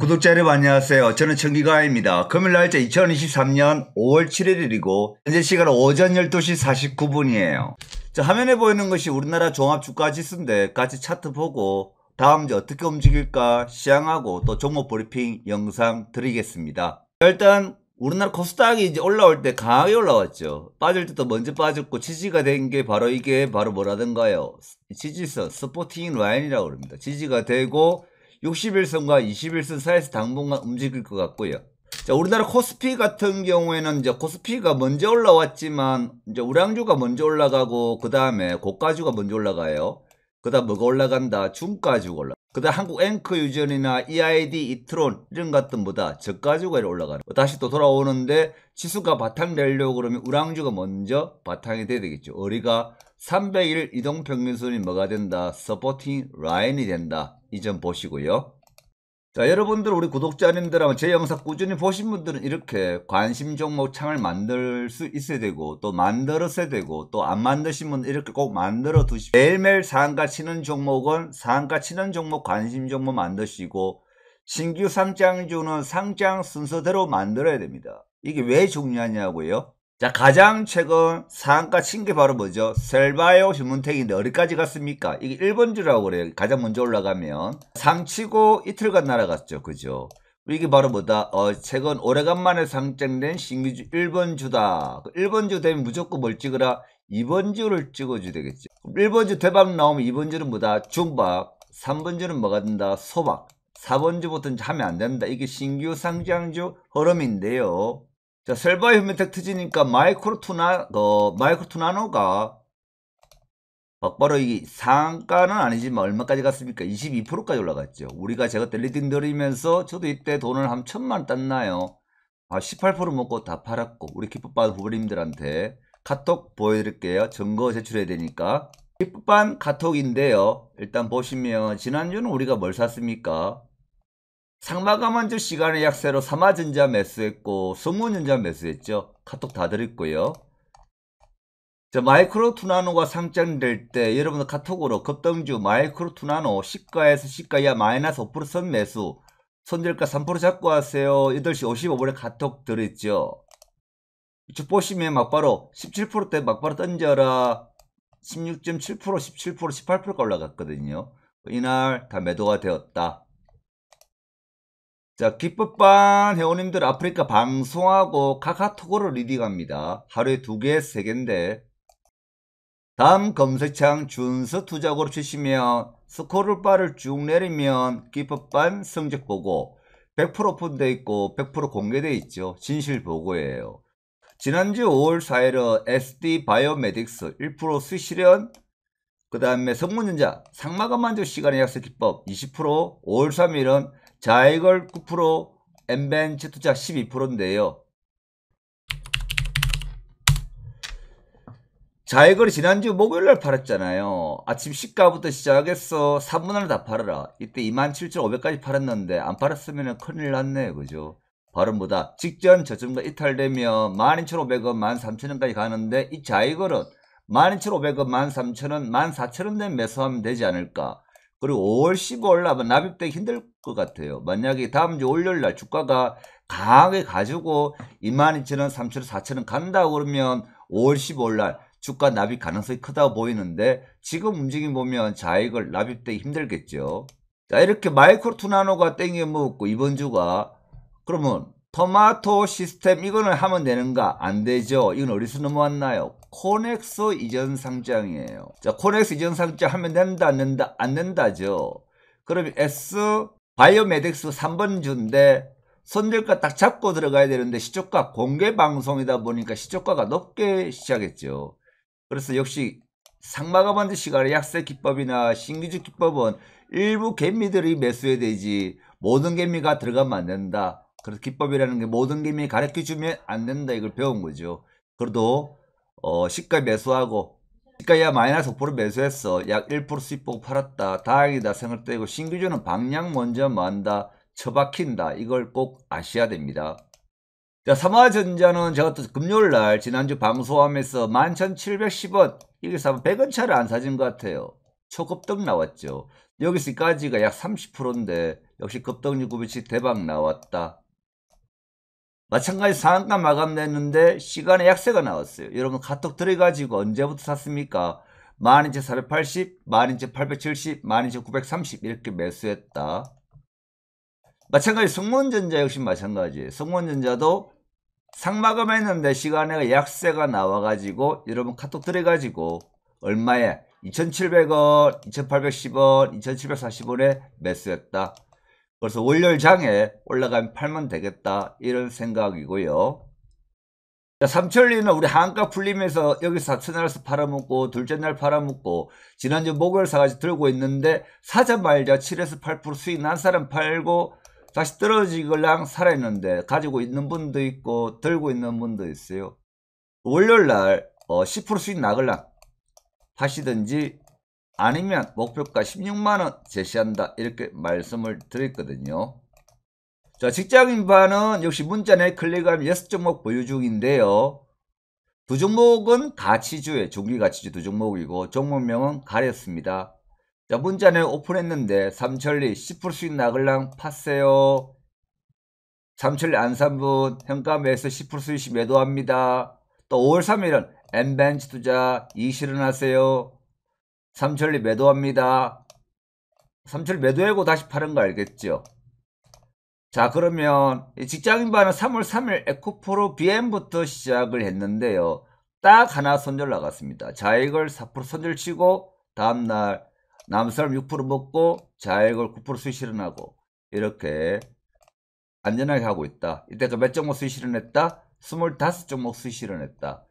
구독자 여러분 안녕하세요. 저는 청기가입니다. 금요일 날짜 2023년 5월 7일이고 현재 시간 오전 12시 49분이에요. 자, 화면에 보이는 것이 우리나라 종합주가지수인데 같이 차트 보고 다음 주 어떻게 움직일까 시향하고 또 종목 브리핑 영상 드리겠습니다. 일단 우리나라 코스닥이 이제 올라올 때 강하게 올라왔죠. 빠질 때도 먼저 빠졌고 지지가 된 게 바로 이게 바로 뭐라든가요. 지지선 스포팅 라인이라고 그럽니다. 지지가 되고 61선과 21선 사이에서 당분간 움직일 것 같고요. 자, 우리나라 코스피 같은 경우에는 이제 코스피가 먼저 올라왔지만 이제 우량주가 먼저 올라가고 그 다음에 고가주가 먼저 올라가요. 그다음 뭐가 올라간다? 중가주가 올라. 가요 그다음 한국 앵커 유전이나 EID, 이트론 이런 것들보다 저가 주가 올라가는 거. 다시 또 돌아오는데 지수가 바탕되려고 그러면 우량주가 먼저 바탕이 돼야 되겠죠. 우리가 3 0 1 이동평균선이 뭐가 된다? 서포팅 라인이 된다. 이 점 보시고요. 자 여러분들 우리 구독자님들하고 제 영상 꾸준히 보신 분들은 이렇게 관심 종목 창을 만들 수 있어야 되고 또 만들었어야 되고 또 안 만드신 분은 이렇게 꼭 만들어 두시고 매일매일 상가 치는 종목은 상가 치는 종목 관심 종목 만드시고 신규 상장주는 상장 순서대로 만들어야 됩니다. 이게 왜 중요하냐고요? 자, 가장 최근 상한가 친 게 바로 뭐죠? 셀바이오 신문텍인데 어디까지 갔습니까? 이게 1번 주라고 그래요. 가장 먼저 올라가면. 상치고 이틀간 날아갔죠. 그죠? 이게 바로 뭐다? 어, 최근 오래간만에 상장된 신규주 1번 주다. 1번 주 되면 무조건 뭘 찍으라? 2번 주를 찍어줘야 되겠죠. 1번 주 대박 나오면 2번 주는 뭐다? 중박. 3번 주는 뭐가 된다? 소박. 4번 주부터는 하면 안된다 이게 신규 상장주 흐름인데요. 자, 셀바이 흡민택 터지니까 마이크로투나, 어, 마이크로투나노가 막바로 이 상가는 아니지만 얼마까지 갔습니까? 22%까지 올라갔죠. 우리가 제가 때 리딩 들이면서 저도 이때 돈을 한 천만 땄나요? 아, 18% 먹고 다 팔았고 우리 기법반 후보님들한테 카톡 보여드릴게요. 증거 제출해야 되니까 기법반 카톡인데요. 일단 보시면 지난주는 우리가 뭘 샀습니까? 상마가 만주 시간의 약세로 삼화전자 매수했고 성모전자 매수했죠. 카톡 다 드렸고요. 자, 마이크로 투나노가 상장될 때 여러분들 카톡으로 급등주 마이크로 투나노 시가에서 시가 이하 마이너스 5%선 매수 손절가 3% 잡고 하세요. 8시 55분에 카톡 드렸죠. 이쪽 보시면 막바로 17%대 막바로 던져라 16.7% 17% 18%가 올라갔거든요. 이날 다 매도가 되었다. 자, 기법반 회원님들 아프리카 방송하고 카카톡으로 리딩합니다. 하루에 두 개, 세 개인데. 다음 검색창 준서 투자고로 치시면 스크롤 바를 쭉 내리면 기법반 성적 보고 100% 오픈돼 있고 100% 공개돼 있죠. 진실 보고예요. 지난주 5월 4일은 SD 바이오메딕스 1%수시련그 다음에 성문전자 상마감 만족 시간의 약속 기법 20% 5월 3일은 자 이걸 9% 엠벤치 투자 12%인데요. 자이걸 지난주 목요일날 팔았잖아요. 아침 시가부터 시작해서 3분할 다 팔아라. 이때 27,500까지 팔았는데 안 팔았으면 큰일 났네. 그죠? 발음보다 직전 저점과 이탈되면 12,500원, 13,000원까지 가는데 이 자이걸은 12,500원, 13,000원, 14,000원 대 매수하면 되지 않을까? 그리고 5월 15일 아마 납입되기 힘들 것 같아요. 만약에 다음 주 월요일 날 주가가 강하게 가지고 22,000원, 3,000원, 4,000원 간다고 그러면 5월 15일 날 주가 납입 가능성이 크다고 보이는데 지금 움직임 보면 자익을 납입되기 힘들겠죠. 자 이렇게 마이크로 투나노가 땡겨 먹었고 이번 주가 그러면 토마토 시스템 이거는 하면 되는가? 안 되죠. 이건 어디서 넘어왔나요? 코넥스 이전 상장이에요. 자, 코넥스 이전 상장 하면 된다, 안 된다, 안 된다죠. 그럼 S 바이오메딕스 3번 주인데 손별가딱 잡고 들어가야 되는데 시초가 공개 방송이다 보니까 시초가가 높게 시작했죠. 그래서 역시 상마가 반드 시간의 약세 기법이나 신기주 기법은 일부 개미들이 매수해야 되지 모든 개미가 들어가면 안 된다. 그래서 기법이라는 게 모든 개미 가르켜 주면 안 된다 이걸 배운 거죠. 그래도 어, 시가 매수하고 시가야 마이너스 5% 매수했어. 약 1% 수익 보고 팔았다. 다행이다 생을 떼고 신규주는 방향 먼저 만다. 처박힌다. 이걸 꼭 아셔야 됩니다. 자, 삼화전자는 제가 또 금요일날 지난주 방송하면서 11,710원 여기서 100원 차를 안 사준 것 같아요. 초급등 나왔죠. 여기서까지가 약 30%인데 역시 급등 유급이 대박 나왔다. 마찬가지 상한가 마감됐는데 시간의 약세가 나왔어요. 여러분 카톡 들어가지고 언제부터 샀습니까? 12,480, 12,870, 12,930 이렇게 매수했다. 마찬가지 성문전자 역시 마찬가지예요. 성문전자도 상마감했는데 시간에 약세가 나와가지고 여러분 카톡 들어가지고 얼마에 2,700원, 2,810원, 2,740원에 매수했다. 그래서 월요일장에 올라가면 팔면 되겠다 이런 생각이고요. 삼천리는 우리 한가 풀리면서 여기 사천날에서 팔아먹고 둘째 날 팔아먹고 지난주 목요일 사가지 고 들고 있는데 사자 말자 7에서 8% 수익 난 사람 팔고 다시 떨어지걸랑 살아있는데 가지고 있는 분도 있고 들고 있는 분도 있어요. 월요일날 어, 10% 수익 나걸랑 하시든지 아니면 목표가 16만원 제시한다 이렇게 말씀을 드렸거든요. 자 직장인반은 역시 문자 내 클릭하면 6종목 보유 중인데요. 두 종목은 가치주에 종기가치주 두 종목이고 종목명은 가렸습니다. 자 문자 내 오픈했는데 삼천리 10% 수익 나글랑 팠어요. 삼천리 안산분 현가 매수 10% 수익 매도합니다. 또 5월 3일은 엠벤치 투자 이실은 하세요. 삼천리 매도합니다. 삼천리 매도하고 다시 파는 거 알겠죠? 자 그러면 직장인반은 3월 3일 에코프로 BM부터 시작을 했는데요. 딱 하나 손절 나갔습니다. 자익을 4% 손절치고 다음날 남사람 6% 먹고 자익을 9% 수익 실현하고 이렇게 안전하게 하고 있다. 이때가 몇 종목 수익 실현했다? 25종목 수익 실현했다.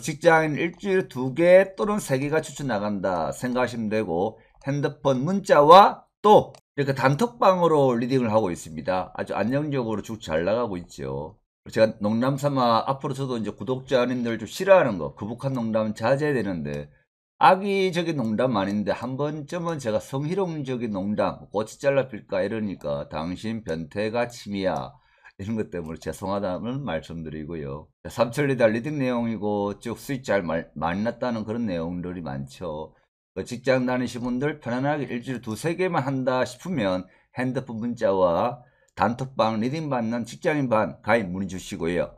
직장인 일주일에 두 개 또는 세 개가 추천 나간다 생각하시면 되고 핸드폰 문자와 또 이렇게 단톡방으로 리딩을 하고 있습니다. 아주 안정적으로 쭉 잘 나가고 있죠. 제가 농담삼아 앞으로 저도 이제 구독자님들 좀 싫어하는 거 거북한 농담 자제해야 되는데 악의적인 농담 아닌데 한 번쯤은 제가 성희롱적인 농담 꽃이 잘라 필까 이러니까 당신 변태가 침이야 이런 것 때문에 죄송하다는 말씀드리고요. 삼천리달 리딩 내용이고 쭉 수익 잘 만났다는 그런 내용들이 많죠. 그 직장 다니신 분들 편안하게 일주일 두세 개만 한다 싶으면 핸드폰 문자와 단톡방 리딩 받는 직장인 반 가입 문의 주시고요.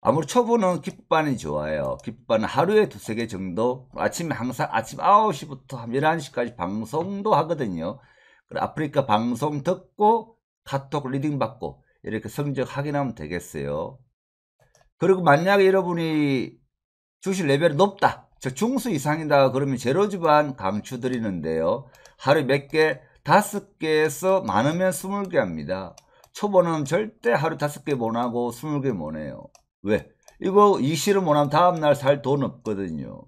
아무리 초보는 깃반이 좋아요. 깃반은 하루에 두세 개 정도 아침에 항상 아침 9시부터 11시까지 방송도 하거든요. 아프리카 방송 듣고 카톡 리딩 받고 이렇게 성적 확인하면 되겠어요. 그리고 만약에 여러분이 주식 레벨이 높다. 저 중수 이상이다. 그러면 제로 집안 감추드리는데요. 하루에 몇 개? 다섯 개에서 많으면 스물 개 합니다. 초보는 절대 하루 다섯 개 못하고 스물 개 못해요. 왜? 이거 이시를 못하면 다음날 살 돈 없거든요.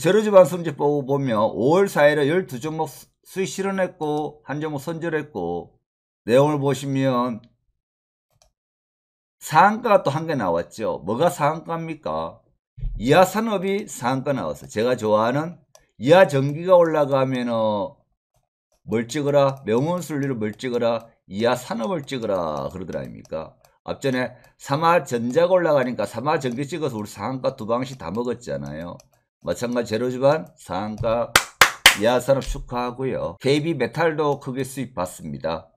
제로 집안 성적보고 보면 5월 4일에 12종목 수익 실현했고 한 종목 선절했고 내용을 보시면 상한가가 또 한 개 나왔죠. 뭐가 상한가입니까? 이하 산업이 상한가 나왔어. 제가 좋아하는 이하 전기가 올라가면 어뭘 찍어라? 명운 순리로 뭘 찍어라? 이하 산업을 찍어라 그러더라 아닙니까? 앞전에 삼화 전자가 올라가니까 삼화 전기 찍어서 우리 상한가 두 방씩 다 먹었잖아요. 마찬가지 제로주반 상한가 이하 산업 축하하고요. KB 메탈도 크게 수입 받습니다.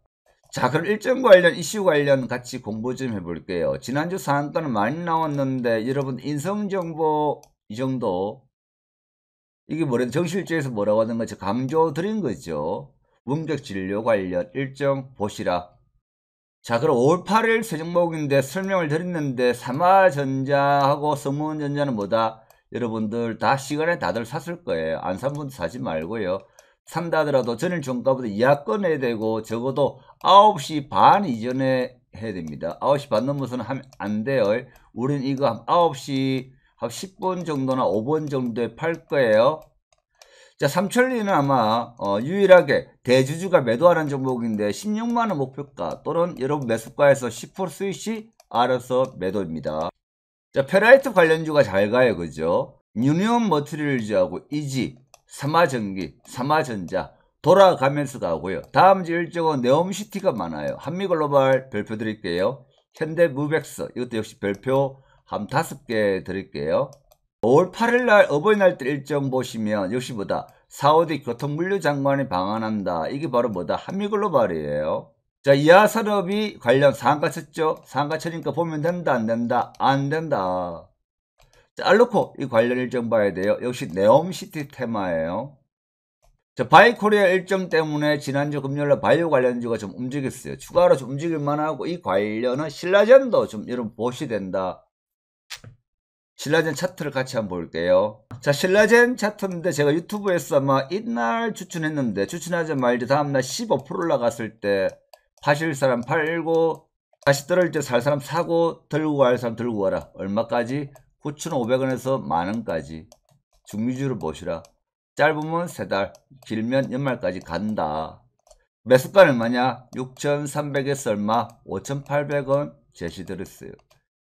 자 그럼 일정 관련 이슈 관련 같이 공부 좀 해볼게요. 지난주 사안가는 많이 나왔는데 여러분 인성정보 이 정도 이게 뭐래 정실제에서 뭐라고 하는 거죠? 강조 드린 거죠. 원격진료 관련 일정 보시라. 자 그럼 5월 8일 세 종목인데 설명을 드렸는데 삼화전자하고 성문전자는 뭐다? 여러분들 다 시간에 다들 샀을 거예요. 안 산 분도 사지 말고요. 산다더라도 전일 종가보다 이하권 해야 되고 적어도 9시 반 이전에 해야 됩니다. 9시 반 넘어서는 하면 안 돼요. 우린 이거 9시 한 10분 정도나 5분 정도에 팔 거예요. 자, 삼천리는 아마 어, 유일하게 대주주가 매도하는 종목인데 16만원 목표가 또는 여러분 매수가에서 10% 스위치 알아서 매도입니다. 자, 페라이트 관련주가 잘 가요. 그죠? 유니온 머트리얼즈하고 이지, 삼마전기삼마전자 돌아가면서 가고요. 다음 주 일정은 네옴시티가 많아요. 한미글로벌 별표 드릴게요. 현대무백서 이것도 역시 별표 한 다섯 개 드릴게요. 5월 8일날 어버이날 때 일정 보시면 역시 보다 사우디 교통물류장관이 방한한다. 이게 바로 뭐다? 한미글로벌이에요. 자, 이하 산업이 관련 상가 쳤죠? 상가 쳐니까 보면 된다, 안 된다, 안 된다. 자, 알로코 이 관련 일정 봐야 돼요. 역시 네옴시티 테마예요. 자, 바이코리아 일정 때문에 지난주 금요일날 바이오 관련주가 좀 움직였어요. 추가로 좀 움직일만 하고 이 관련은 신라젠도 좀 여러분 보시된다. 신라젠 차트를 같이 한번 볼게요. 자, 신라젠 차트인데 제가 유튜브에서 아마 이날 추천했는데 추천하지 말지 다음날 15% 올라갔을 때 파실 사람 팔고 다시 떨어질 때 살 사람 사고 들고 갈 사람 들고 가라. 얼마까지? 9,500원에서 만원까지 중미주를 보시라. 짧으면 세달 길면 연말까지 간다. 매수가는 얼마냐? 6,300에서 얼마? 5,800원 제시드렸어요.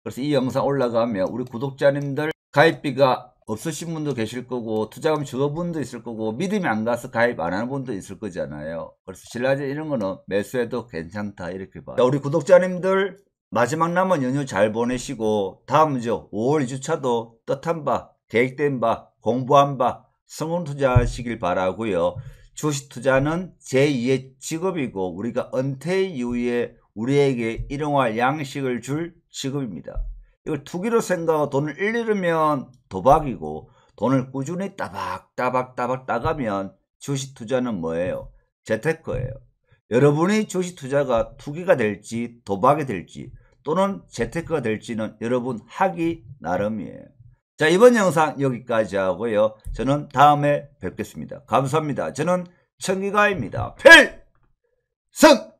그래서 이 영상 올라가면 우리 구독자님들 가입비가 없으신 분도 계실 거고 투자금 적은 분도 있을 거고 믿음이 안 가서 가입 안 하는 분도 있을 거잖아요. 그래서 신라제 이런 거는 매수해도 괜찮다 이렇게 봐요. 우리 구독자님들 마지막 남은 연휴 잘 보내시고 다음 주 5월 2주차도 뜻한 바 계획된 바 공부한 바 성공 투자하시길 바라고요. 주식 투자는 제2의 직업이고 우리가 은퇴 이후에 우리에게 일용할 양식을 줄 직업입니다. 이걸 투기로 생각하고 돈을 잃으면 도박이고 돈을 꾸준히 따박따박따박 따가면 주식 투자는 뭐예요? 재테크예요. 여러분이 주식 투자가 투기가 될지 도박이 될지 또는 재테크가 될지는 여러분 하기 나름이에요. 자 이번 영상 여기까지 하고요. 저는 다음에 뵙겠습니다. 감사합니다. 저는 청기가입니다. 필승!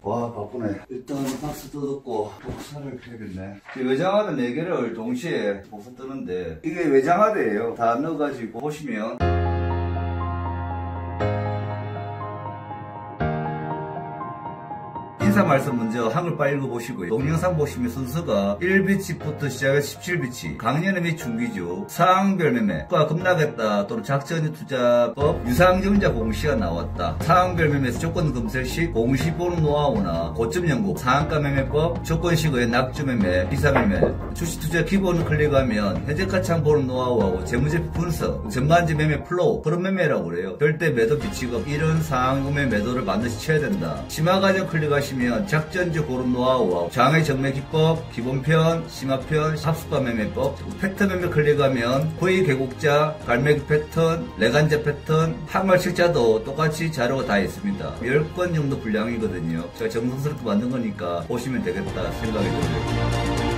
와 바쁘네 일단 박스 뜯었고 복사를 해야겠네 외장하드 4개를 동시에 복사 뜨는데 이게 외장하드예요 다 넣어가지고 보시면 기사 말씀 먼저 한글바 읽어보시고요. 동영상 보시면 순서가 1비치부터 시작해 17비치, 강연회 및 중기주, 사항별 매매, 가 급락했다 또는 작전 투자법, 유상증자 공시가 나왔다. 사항별 매매 조건 검색 시 공시 보는 노하우나 고점 연구, 상한가 매매법, 조건식의 낙점 매매, 비사 매매, 주식 투자 기본을 클릭하면 해재 가창 보는 노하우하고 재무제표 분석, 전반지 매매 플로우, 그런 매매라고 그래요. 절대 매도 비치급 이런 상황의 매도를 반드시 쳐야 된다. 심화 과정 클릭하시면 보시면 작전적 고름 노하우와 장애 정매 기법, 기본편, 심화편, 합수과 매매법, 패턴 매매 클릭하면 호의 계곡자, 갈매기 패턴, 레간자 패턴, 항말 실자도 똑같이 자료가 다 있습니다. 10권 정도 분량이거든요. 제가 정성스럽게 만든 거니까 보시면 되겠다 생각이 들어요.